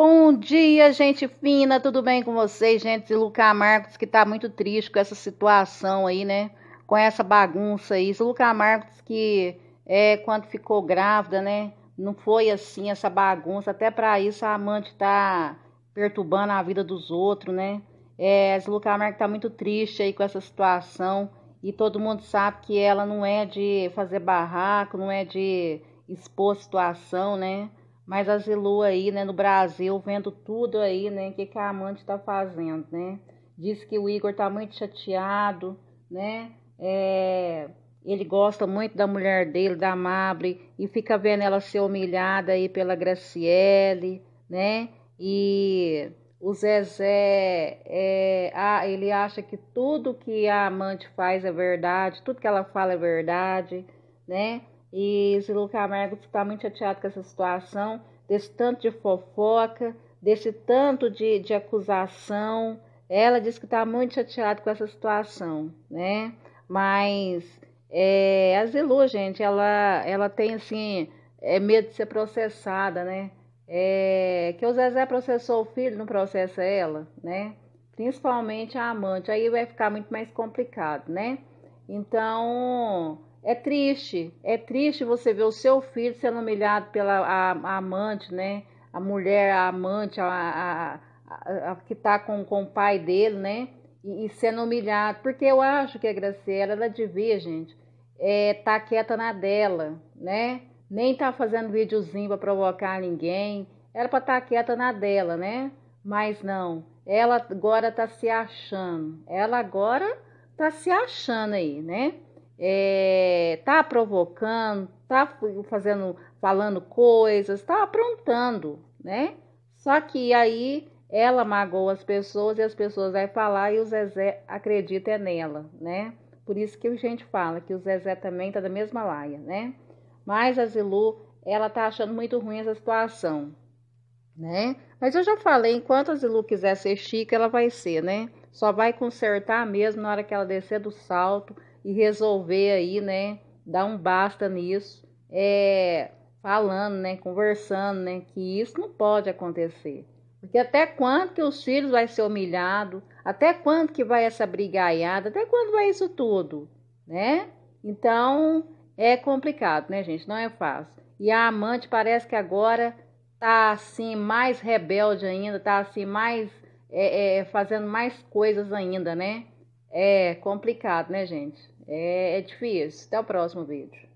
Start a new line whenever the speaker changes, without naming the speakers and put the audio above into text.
Bom dia, gente fina, tudo bem com vocês, gente? E Lucas Marcos, que tá muito triste com essa situação aí, né? Com essa bagunça aí. Lucas Marcos, que é, quando ficou grávida, né? Não foi assim essa bagunça. Até para isso a amante tá perturbando a vida dos outros, né? É, a Lucas Marcos tá muito triste aí com essa situação. E todo mundo sabe que ela não é de fazer barraco, não é de expor situação, né? mas Zilu aí, né, no Brasil, vendo tudo aí, né, o que, que a amante está fazendo, né? Diz que o Igor tá muito chateado, né? É, ele gosta muito da mulher dele, da Mabre, e fica vendo ela ser humilhada aí pela Graciele, né? E o Zezé, é, ele acha que tudo que a amante faz é verdade, tudo que ela fala é verdade, né? E Zilu Camargo está muito chateado com essa situação, desse tanto de fofoca, desse tanto de, de acusação. Ela disse que está muito chateada com essa situação, né? Mas é, a Zilu, gente, ela, ela tem assim é, medo de ser processada, né? É, que o Zezé processou o filho, não processa ela, né? Principalmente a amante, aí vai ficar muito mais complicado, né? Então, é triste, é triste você ver o seu filho sendo humilhado pela a, a amante, né? A mulher, a amante, a, a que tá com, com o pai dele, né? E, e, sendo humilhado. Porque eu acho que a Graciela, ela devia, gente, é, tá quieta na dela, né? Nem tá fazendo videozinho para provocar ninguém. Era para estar tá quieta na dela, né? Mas não, ela agora tá se achando. Ela agora tá se achando aí, né? é, tá provocando, tá fazendo, falando coisas, tá aprontando, né? Só que aí ela magoou as pessoas e as pessoas vai falar e o Zezé acredita nela, né? Por isso que a gente fala que o Zezé também tá da mesma laia, né? Mas a Zilu, ela tá achando muito ruim essa situação, né? Mas eu já falei, enquanto a Zilu quiser ser chique, ela vai ser, né? Só vai consertar mesmo na hora que ela descer do salto e resolver aí, né, dar um basta nisso, é, falando, né, conversando, né, que isso não pode acontecer. Porque até quando que os filhos vai ser humilhado? Até quando que vai essa brigaiada? Até quando vai isso tudo, né? Então, é complicado, né, gente? Não é fácil. E a amante parece que agora tá assim mais rebelde ainda, tá assim mais é, é, fazendo mais coisas ainda, né? É complicado, né, gente? É, é difícil. Até o próximo vídeo.